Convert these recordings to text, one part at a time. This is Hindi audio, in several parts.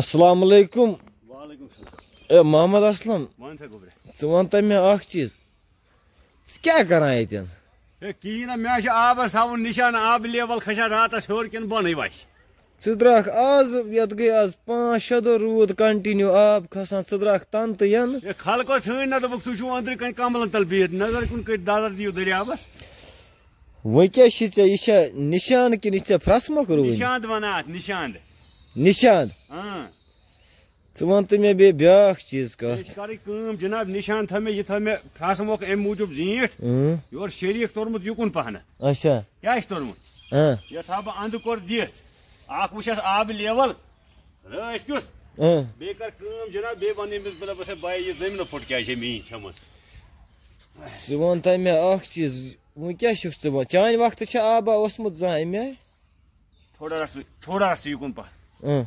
असलकुम ए मोहम्मद असलम ژٕ وَن تہٕ مےٚ اَکھ چیٖز ژٕ کیٛاہ کَران ییٚتٮ۪ن ہے کِہیٖنۍ نہ مےٚ چھُ آبَس تھاوُن نِشان آبہٕ لیوَل کھَسان راتَس ہیوٚر کِنہٕ بۄنٕے وَسہِ ژٕ درٛاکھ آز یَتھ گٔے آز پانٛژھ شےٚ دۄہ روٗد کَنٹِنیوٗ آب کھَسان ژٕ درٛاکھ تَنہٕ تہٕ یَنہٕ خلقو ژھٲنۍ نہ دوٚپُکھ تُہۍ چھُو أنٛدرٕ کَنۍ کَملَن تَل بِہِتھ نظر کُن کٔرۍ دَدر دِیِو دٔریابَس وۄنۍ کیٛاہ چھِ ژےٚ یہِ چھےٚ نِشان کِنہٕ یہِ چھےٚ پھرٛسمُک روٗد نِشانٛد وَنان اَتھ نِشانٛد نِشان ژٕ وَن تہٕ مےٚ بیٚیہِ بیٛاکھ چیٖز کَتھ کَرٕنۍ کٲم جِناب نِشان تھٲو مےٚ یہِ تھٲو مےٚ پھرٛاسہٕ موقعہٕ اَمہِ موٗجوٗب زیٖٹھ یورٕ شریٖک توٚرمُت یُکُن پَہنَتھ اَچھا کیٛاہ چھِ توٚرمُت یہِ تھاو بہٕ اَنٛدٕ کوٚر دِتھ اَکھ وٕچھَس آبہٕ لیوَل رٲتھ کیُتھ بیٚیہِ کَر کٲم جِناب بیٚیہِ وَن أمِس بہٕ دَپَس ہے بَے یہِ زٔمیٖنہٕ پھُٹ کیٛازِ چھے میٛٲنۍ کھٮ۪مٕژ ژٕ وَن تَے مےٚ اَکھ چیٖز وۄنۍ کیٛاہ چھُکھ ژٕ وَن چانہِ وقتہٕ چھا آبا اوسمُت زانٛہہ اَمہِ آیہِ تھوڑا رَژھ تھوڑا رَژھ یُکُن پَہن 응.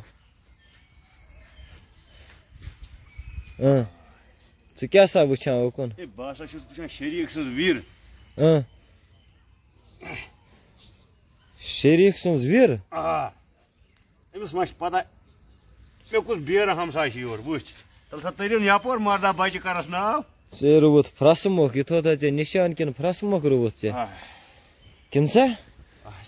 응. ژٕ کیٛاہ سا وٕچھان اُکُن ہے بہٕ ہسا چھُس وٕچھان شریٖک سٕنٛز شریٖک سٕنٛز آ أمِس ما چھِ پَتہ مےٚ کُس بیرٕ ہمساے چھِ یور وٕچھ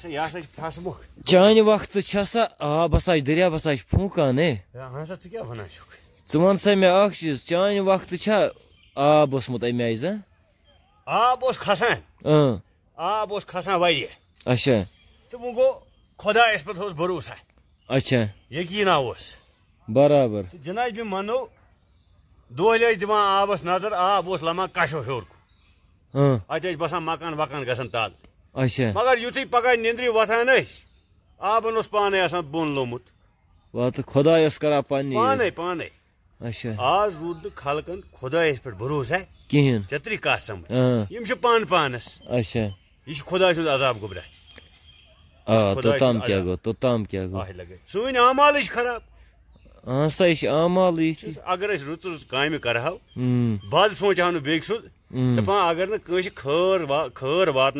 یہ ہسا پھس مُکھ چانہِ وقتہٕ چھِ سا آب ہسا چھِ دٔریاب ہسا چھِ پھوٗکان ہے ہسا ژٕ کیٛاہ وَنان چھُکھ ژٕ وَن سا مےٚ اَکھ چیٖز چانہِ وقتہٕ چھا آب اوسمُت اَمہِ آیہِ زَن آب اوس کھسان آب اوس کھسان واریاہ اچھا تہٕ وۄنۍ گوٚو خۄدایَس پٮ۪ٹھ اوس بروسا اچھا یقیٖنا اوس برابر جِناب مےٚ مَنو دۄہلہِ ٲسۍ دِوان آبَس نظر آب اوس لَمان کَشو ہیوٚر کُن اَتہِ ٲسۍ باسان مَکان وَکان گژھان تَل मगर यु पगह निंद्री वथान आबन उस पाने आसान बुन लोमुत खुदा करा पानी पाने पाने आज रूद खलकन खुदा पे भरोस है किहन चतरी कह यम छ पान पानस अच्छा इश खुदा अजाब गुबर आ क्या गो क्या गो खराब हाँ अगर रुच रुत रुत काम कर बद सोचा बेक सुद अगर खर वा खर वात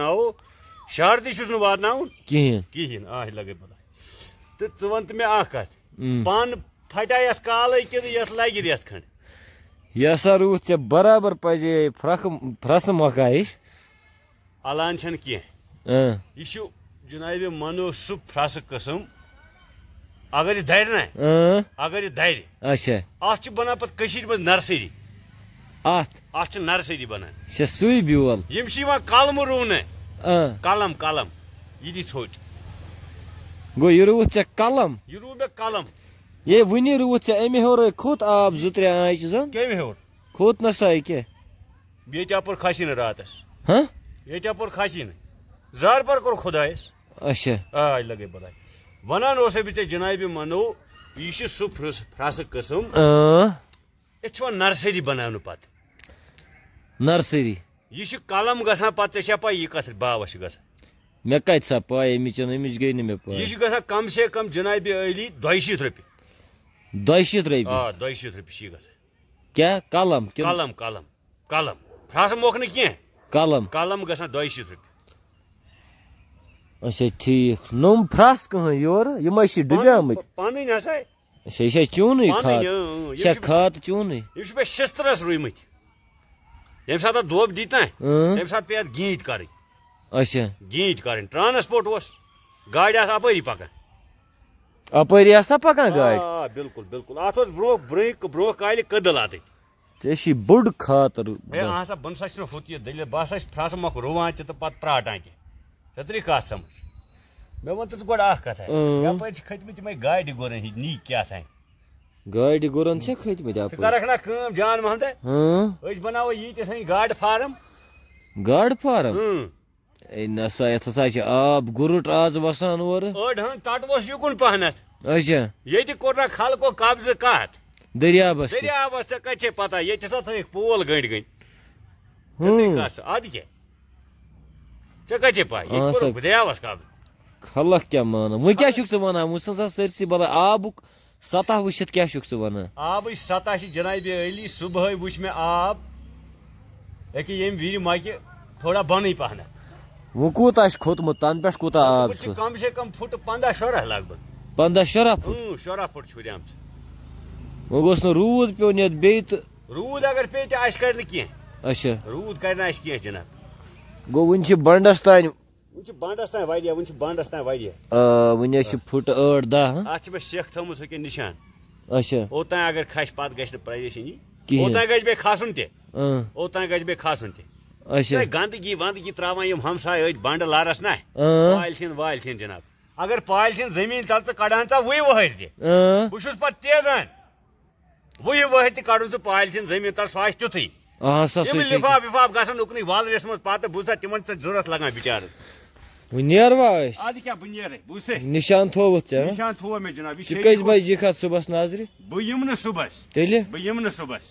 شر تہِ چھُس نہٕ واتناوُن کِہیٖنۍ کِہیٖنۍ آ لَگے پَتہ تہٕ ژٕ وَن تہٕ مےٚ اَکھ کَتھ پَن پھَٹیا یَتھ کالَے کِنہٕ یَتھ لَگہِ رٮ۪تھ کھنٛڈ یہِ ہسا روٗد ژےٚ برابر پَزے پھرٛکھہٕ پھرٛسہٕ مۄکایِش الان چھَنہٕ کینٛہہ یہِ چھُ جِنابِ مَنو سُہ پھرٛسہٕ قٕسٕم اگر یہِ دَرِ نا اگر یہِ دَرِ اچھا اَتھ چھِ بَنان پَتہٕ کٔشیٖرِ منٛز نَرسٔری اَتھ اَتھ چھِ نَرسٔری بَنان چھےٚ سُے بیول یِم چھِ یِوان کَلمہٕ رُونہٕ Կալամ, կալամ։ Իրից հոտ։ Գո յուրուցե կալամ։ Յուրուբե կալամ։ Ե վինի յուրուցե էմի հորը քոտ աբ զուտրե այջզան։ Կեմի հոր։ Քոտ նասայկե։ Բիեջապոր քաշին ռատես։ Հա։ Եջապոր քաշին։ Zar par kor khudayes. Asha. Ay lage balay. Vana no se biche janay bi mano ishi su pras pras kasam. Aa. Echwa nursery bananu pat. Nursery. यह कलम ग पे ऐसे पे यह कथ बावस ग मे कत सा पाए अमिच अमिच गई ना मे पाए यह ग कम से कम जनाब अली दीत रोपि दीत रोपि हाँ दीत रोपि ग क्या कलम कलम कलम कलम फ्रास मोख ना कह कलम कलम ग दीत रोपि अच्छा ठीक नम फ्रास कहें योर यम डुबाम पानी अच्छा यह चून खाद खाद चून यह शिस्तरस रुमत ये साथ दोब दी ना पे गीट कर अच्छा गीट कर ट्रांसपोर्ट उस गाड़ी आस अपरी पकान पकान बिल्कुल बिल्कुल अत ब्रो ब्रो ब्रो कदल अत चे बुड खातर हे आसा बन मख रुवान ते पत प्राटान के छतरी का मे वन तो कथा यप खतम तमें गाड़ी गोरन नी क्या थान गाड़ गुरन से खत में आप करक ना काम जान महंद हां अज बनाओ ये ते सही गाड़ फार्म गाड़ फार्म ए नसा यथ हसा छ आप गुरुट आज वसान और ओड हन तट वस युकुन पहनत अच्छा येति कोरा खाल को कब्ज कात दरिया बस दरिया बस कचे पता येति सा थई पोल गंड गई हम्म कास आदि के चकचे पा ये कोरा दरिया बस काब खलक क्या मान वो क्या छुक स मान वो सा सरसी बला आबुक सतह वुचित क्या वन आब सतह जनाब अली सुबह वो मे आब एक ये वीर माकि थोड़ा बन पहन वो कूत खोतमुत तन पे कूत तो आब कम से कम फुट पंदह शराह लगभग पंदह शराह फुट शराह हम्म, फुट छुराम वो गोस रूद पे ये बे रूद अगर पे तो कर अच्छा रूद कर जनाब गो वन बंडस तान بنڈس تام واریاہ وٕنۍ چھِ بنڈس تام واریاہ وٕنۍ حظ چھِ فُٹ ٲٹھ دہ اَتھ چھِ مےٚ سیٚکھ تھٲومٕژ ہُکہِ نِشان اچھا اوٚتام اگر کھسہِ پَتہٕ گژھِ نہٕ پریشٲنی اوٚتام گژھِ بیٚیہِ کھسُن تہِ اوٚتام گژھِ بیٚیہِ کھسُن تہِ اچھا گنٛدگی وَنٛدگی ترٛاوان یِم ہمساے أتھۍ بنڈٕ لارَس نا پالتھیٖن والتھیٖن جِناب اگر پالتھیٖن زٔمیٖن تَل ژٕ کَڑان ژٕ وٕے وٕہٕرۍ تہِ بہٕ چھُس پَتہٕ تیزان وٕے وٕہٕرۍ تہِ کَڑُن ژٕ پالتھیٖن زٔمیٖن تَل سُہ آسہِ تیُتھُے لِفاف وِفاف گژھان اُکنُے وَلرِس منٛز پَتہٕ بوٗزتھا تِمن چھِ ضروٗرت لگان بِچارٕ Bunyer var. Adi ki bunyer. Bu se. Nişan tovut ya. Nişan tovut mu cana? Şey Çıkayız bay cikat subas nazarı. Bu yumna subas. Deli. Bu yumna subas.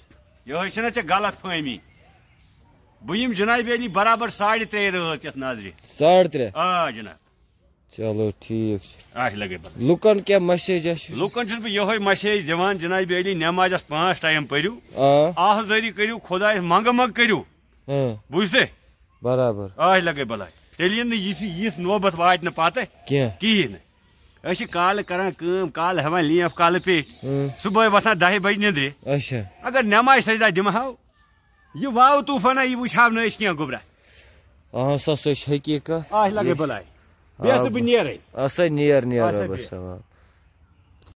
Yahşına çe galat fahmi. Bu yum cana beni beraber saade tre roz çat nazri. Saade tre. Aa cana. Çalo ठीक Ah lage bak. Lukan kya mesaj aş? Lukan çüs bu yahay mesaj divan cana beni namaz panas time periu. Aa. Ah zari keriu, Khuda mang mangamak keriu. Hı. Bu se. Beraber. Ah lage balay. तेल ये नोबत वात ना पत काल कर काल हेवान लेंफ काल पे सुबह वह दह बज नंद अगर नमाज सजदा दिमह यह वाव तूफाना यह वह ना गुबरा हाँ बल सो हकीकत लगे बलाय